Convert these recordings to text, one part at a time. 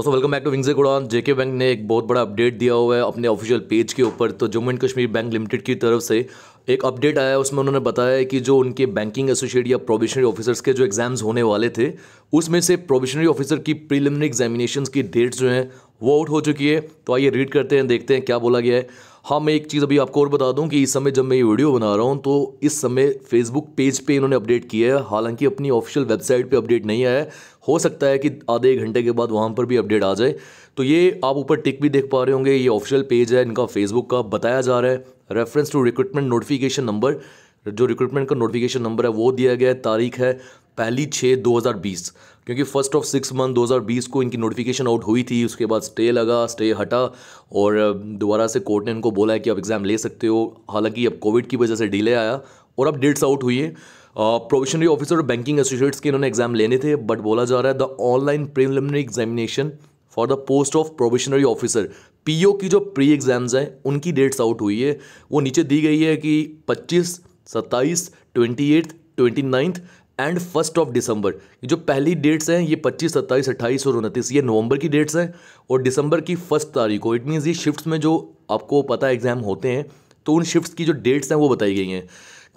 दोस्तों welcome back to Wings गुड़ान J K bank ने एक बहुत बड़ा अपडेट दिया हुआ है अपने ऑफिशियल पेज के ऊपर तो Jammu and Kashmir bank limited की तरफ से एक अपडेट आया है उसमें उन्होंने बताया है कि जो उनके बैंकिंग एसोसिएट या प्रोबेशनरी ऑफिसर्स के जो एग्जाम्स होने वाले थे उसमें से प्रोबेशनरी ऑफिसर की प्रीलिमिनरी एग्जामिनेशन की डेट्स जो हैं वो आउट हो चुकी है तो आइए रीड करते हैं देखते हैं क्या बोला गया है हाँ मैं एक चीज़ अभी आपको और बता दूं कि इस समय जब मैं ये वीडियो बना रहा हूँ तो इस समय फेसबुक पेज पे इन्होंने अपडेट किया है हालांकि अपनी ऑफिशियल वेबसाइट पे अपडेट नहीं आया है हो सकता है कि आधे एक घंटे के बाद वहाँ पर भी अपडेट आ जाए तो ये आप ऊपर टिक भी देख पा रहे होंगे ये ऑफिशियल पेज है इनका फेसबुक का बताया जा रहा है reference to recruitment notification number जो रिक्रूटमेंट का नोटिफिकेशन नंबर है वो दिया गया है तारीख है पहली छः 2020 क्योंकि फर्स्ट ऑफ सिक्स मंथ 2020 को इनकी नोटिफिकेशन आउट हुई थी उसके बाद स्टे लगा स्टे हटा और दोबारा से कोर्ट ने इनको बोला है कि आप एग्ज़ाम ले सकते हो हालांकि अब कोविड की वजह से डिले आया और अब डेट्स आउट हुई है प्रोविशनरी ऑफिसर और बैंकिंग एसोसिएट्स के इन्होंने एग्जाम लेने थे बट बोला जा रहा है the online preliminary examination for the post of probationary officer PO की जो प्री एग्जाम्स हैं उनकी डेट्स आउट हुई है वो नीचे दी गई है कि 25, 27, 28, 29 एंड फर्स्ट ऑफ दिसंबर जो पहली डेट्स हैं ये 25, 27, 28 और उनतीस ये नवंबर की डेट्स हैं और दिसंबर की फर्स्ट तारीख को इट मीन्स ये शिफ्ट्स में जो आपको पता एग्जाम होते हैं तो उन शिफ्ट्स की जो डेट्स हैं वो बताई गई हैं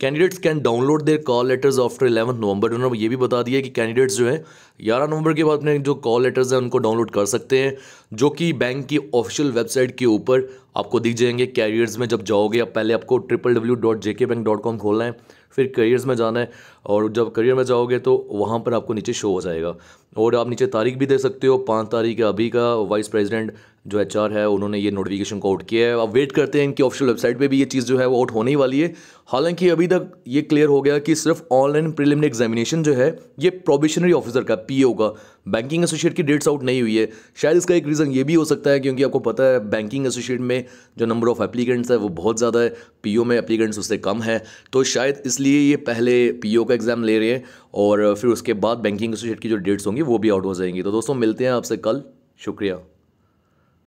candidates can download their call letters after eleven November उन्होंने ये भी बता दिया कि कैंडिडेट्स जो है ग्यारह नवंबर के बाद अपने जो कॉल लेटर्स हैं उनको डाउनलोड कर सकते हैं जो कि बैंक की ऑफिशियल वेबसाइट के ऊपर आपको दिख जाएंगे कैरियर्स में जब जाओगे आप पहले आपको ट्रिपल डब्ल्यू डॉट जे के बैंक डॉट कॉम खोलना है फिर करियर्स में जाना है और जब करियर में जाओगे तो वहाँ पर आपको नीचे शो हो जाएगा और आप नीचे तारीख भी दे सकते हो पाँच तारीख है अभी का वाइस प्रेसिडेंट जो एच है उन्होंने ये नोटिफिकेशन को आउट किया है आप वेट करते हैं इनकी ऑफिशियल वेबसाइट पे भी ये चीज़ जो है वो आउट होने ही वाली है हालांकि अभी तक ये क्लियर हो गया कि सिर्फ ऑनलाइन प्रिलिमिनरी एग्जामिनेशन जो है ये प्रोबेशनरी ऑफिसर का पीओ e का बैंकिंग एसोसिएट की डेट्स आउट नहीं हुई है शायद इसका एक रीज़न रीज़न ये भी हो सकता है क्योंकि आपको पता है बैंकिंग एसोसिएट में जो नंबर ऑफ़ एप्लीकेंट्स है वो बहुत ज़्यादा है पी में एप्लीकेंट्स उससे कम है तो शायद इसलिए ये पहले पी का एग्ज़ाम ले रहे हैं और फिर उसके बाद बैंकिंग एसोसिएट की जो डेट्स होंगी वो भी आउट हो जाएंगी तो दोस्तों मिलते हैं आपसे कल शुक्रिया